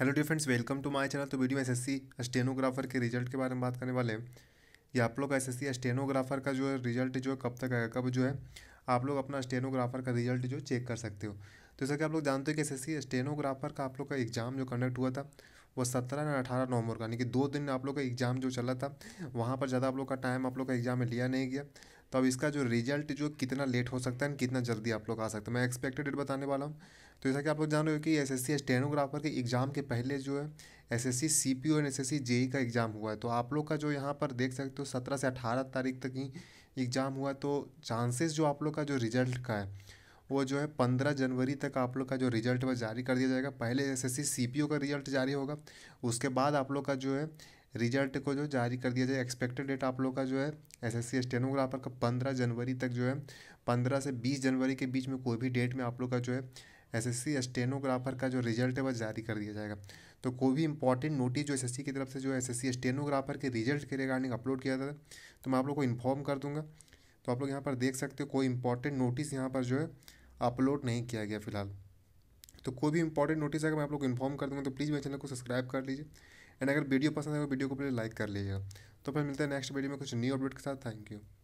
hello the friends welcome to my channel तो video S SSC stenographer के result के बारे में बात करने वाले हैं ये आप लोग एस एसएससी स्टेनोग्राफर का जो है रिजल्ट जो है कब तक आएगा कब जो है आप लोग अपना स्टेनोग्राफर का रिजल्ट जो चेक कर सकते हो तो जैसा कि आप लोग जानते हो कि एस सी स्टेनोग्राफर का आप लोग का एग्जाम जो कंडक्ट हुआ था वो सत्रह और अठारह नवंबर का यानी कि दो दिन आप लोग का एग्ज़ाम जो चला था वहाँ पर ज़्यादा आप लोग का टाइम आप लोग का एग्ज़ाम में लिया नहीं गया तो अब इसका जो रिजल्ट जो कितना लेट हो सकता है कितना जल्दी आप लोग आ सकते हैं मैं एक्सपेक्टेड डेट बताने वाला हूँ तो जैसा कि आप लोग जान रहे हो कि एस एस सी स्टेनोग्राफर के एग्ज़ाम के पहले जो है S S C C P O and S S C J E का एग्ज़ाम हुआ है तो आप लोग का जो यहाँ पर देख सकते हो सत्रह से अठारह तारीख तक ही एग्ज़ाम हुआ तो चांसेस जो आप लोग का जो रिजल्ट का है वो जो है पंद्रह जनवरी तक आप लोग का जो रिजल्ट वो जारी कर दिया जाएगा पहले एस एस सी का रिजल्ट जारी होगा उसके बाद आप लोग का जो है रिजल्ट को जो जारी कर दिया जाए एक्सपेक्टेड डेट आप लोग का जो है एस एस सी स्टेनोग्राफर का पंद्रह जनवरी तक जो है पंद्रह से बीस जनवरी के बीच में कोई भी डेट में आप लोग का जो है एस एस सी स्टेनोग्राफर का जो रिजल्ट है वह जारी कर दिया जाएगा तो कोई भी इंपॉर्टेंट नोटिस जो एस एस सी की तरफ से जो एस एस सी स्टेनोग्राफर के रिजल्ट के रिगार्डिंग अपलोड किया जाता है तो मैं आप लोग को इन्फॉर्म कर दूँगा तो आप लोग यहाँ पर देख सकते हो कोई इंपॉर्टेंट नोटिस यहाँ पर जो है अपलोड नहीं किया गया फिलहाल तो कोई भी इंपॉर्टेंट नोटिस अगर मैं आप लोग तो को इन्फॉर्म कर दूँगा तो प्लीज़ मेरे चैनल को सब्सक्राइब कर लीजिए एंड अगर वीडियो पसंद आएगा वीडियो तो को प्लीज़ लाइक कर लीजिएगा तो फिर मिलते हैं नेक्स्ट वीडियो में कुछ न्यू अपडेट के साथ थैंक यू